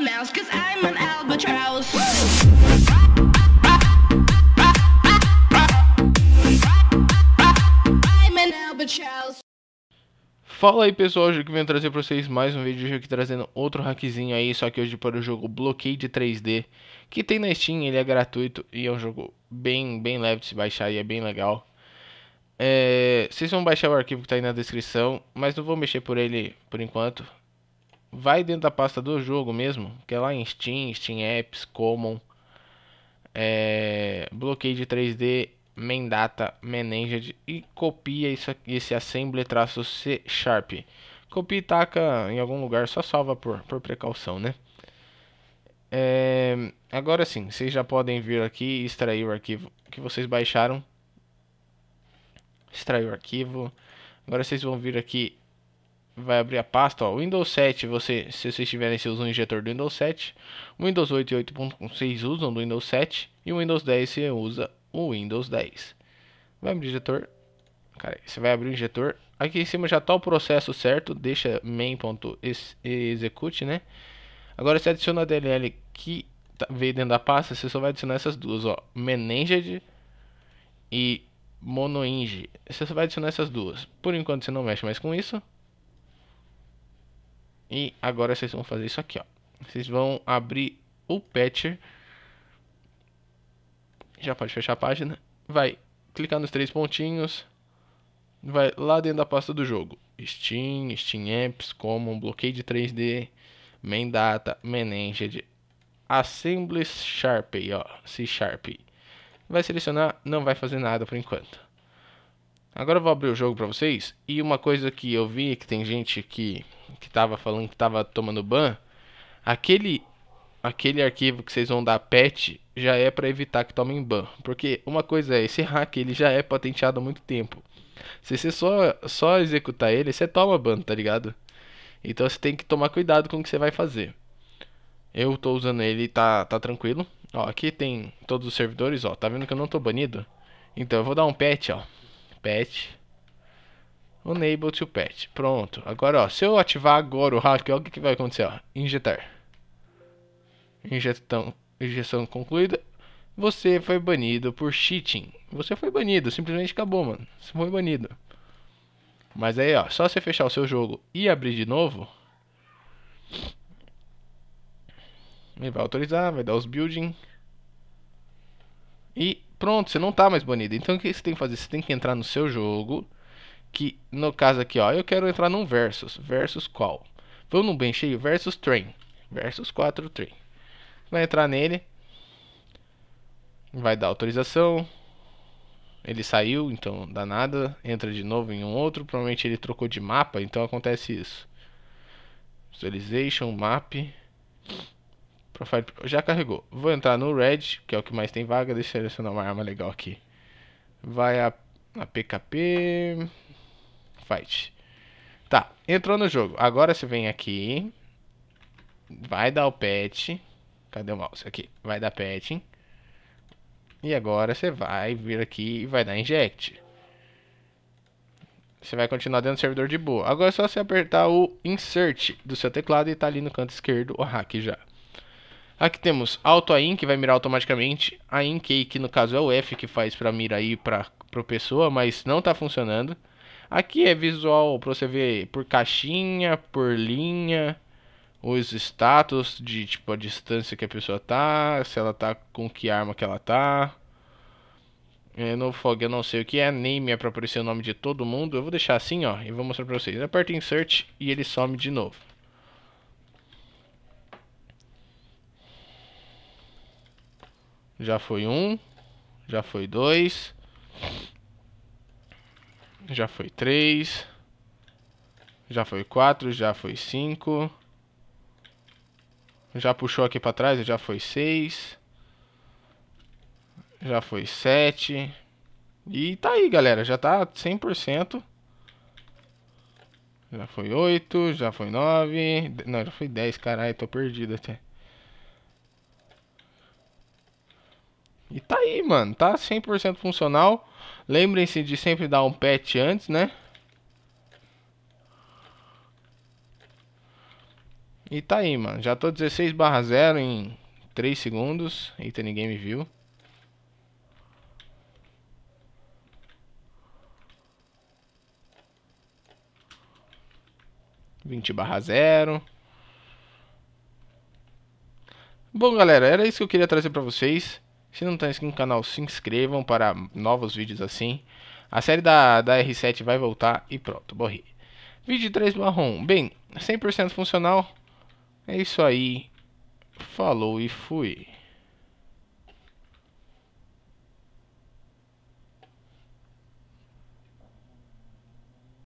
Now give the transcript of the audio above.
mouse, cause I'm an albatross. I'm an albatross. Fala aí pessoal, hoje eu vim trazer pra vocês mais um vídeo, hoje aqui trazendo outro hackzinho aí, só que hoje para o jogo Blockade 3D, que tem na Steam, ele é gratuito e é um jogo bem, bem leve de se baixar e é bem legal. É, vocês vão baixar o arquivo que está aí na descrição, mas não vou mexer por ele por enquanto vai dentro da pasta do jogo mesmo, que é lá em Steam, Steam Apps, Common, é, bloqueio de 3D, Mendata, Menenged e copia isso, esse assembly traço C Sharp. Copia e taca em algum lugar, só salva por, por precaução, né? É, agora sim, vocês já podem vir aqui e extrair o arquivo que vocês baixaram. Extrair o arquivo. Agora vocês vão vir aqui vai abrir a pasta, ó, Windows 7, você, se vocês tiverem, se usa um injetor do Windows 7, Windows 8 e 8.1 vocês usam do Windows 7, e o Windows 10 você usa o Windows 10. Vai abrir o injetor, cara, você vai abrir o injetor, aqui em cima já está o processo certo, deixa main.execute, né? Agora você adiciona a DLL que tá, veio dentro da pasta, você só vai adicionar essas duas, ó, managed e monoinge. Você só vai adicionar essas duas. Por enquanto você não mexe mais com isso. E agora vocês vão fazer isso aqui, ó. Vocês vão abrir o Patcher. Já pode fechar a página. Vai clicar nos três pontinhos. Vai lá dentro da pasta do jogo. Steam, Steam Apps, Common, Bloqueio de 3D, Main Data, ManEngine, Assembly Sharp, ó, C Sharp. Vai selecionar, não vai fazer nada por enquanto. Agora eu vou abrir o jogo para vocês. E uma coisa que eu vi que tem gente que, que tava falando que tava tomando ban. Aquele, aquele arquivo que vocês vão dar patch já é para evitar que tomem ban. Porque uma coisa é, esse hack ele já é patenteado há muito tempo. Se você só, só executar ele, você toma ban, tá ligado? Então você tem que tomar cuidado com o que você vai fazer. Eu tô usando ele, tá, tá tranquilo. Ó, aqui tem todos os servidores, ó. Tá vendo que eu não tô banido? Então eu vou dar um patch, ó patch. Enable to patch. Pronto. Agora, ó, se eu ativar agora o hack, o que, que vai acontecer? Ó? Injetar. Injetão, injeção concluída. Você foi banido por cheating. Você foi banido, simplesmente acabou, mano. Você foi banido. Mas aí, ó, só você fechar o seu jogo e abrir de novo. Ele vai autorizar, vai dar os building. E pronto, você não tá mais banido. Então o que você tem que fazer? Você tem que entrar no seu jogo, que no caso aqui, ó, eu quero entrar num versus. Versus qual? Vamos no bem cheio, versus train. Versus 4 train. vai entrar nele. Vai dar autorização. Ele saiu, então dá nada. Entra de novo em um outro. Provavelmente ele trocou de mapa, então acontece isso. Visualization, map. Profile, já carregou. Vou entrar no Red, que é o que mais tem vaga. Deixa eu selecionar uma arma legal aqui. Vai a, a PKP. Fight. Tá, entrou no jogo. Agora você vem aqui. Vai dar o pet. Cadê o mouse? Aqui. Vai dar pet. E agora você vai vir aqui e vai dar inject. Você vai continuar dentro do servidor de boa. Agora é só você apertar o insert do seu teclado e tá ali no canto esquerdo o hack já. Aqui temos auto aim, que vai mirar automaticamente. A key que no caso é o F que faz para mirar aí para pro pessoa, mas não está funcionando. Aqui é visual para você ver por caixinha, por linha, os status de tipo a distância que a pessoa tá, se ela tá com que arma que ela tá. É, no fog eu não sei o que é, name é para aparecer o nome de todo mundo. Eu vou deixar assim, ó, e vou mostrar para vocês. Aperta insert e ele some de novo. Já foi um. Já foi dois. Já foi três. Já foi quatro. Já foi cinco. Já puxou aqui para trás. Já foi seis. Já foi sete. E tá aí, galera. Já tá 100%. Já foi 8, já foi 9. Não, já foi 10, caralho, tô perdido até. E tá aí, mano. Tá 100% funcional. Lembrem-se de sempre dar um patch antes, né? E tá aí, mano. Já tô 16 barra 0 em 3 segundos. Eita, ninguém me viu. Vinte barra zero. Bom, galera, era isso que eu queria trazer pra vocês. Se não estão tá inscritos no canal, se inscrevam para novos vídeos assim. A série da, da R7 vai voltar e pronto, morri. 3 marrom. Bem, 100% funcional. É isso aí. Falou e fui.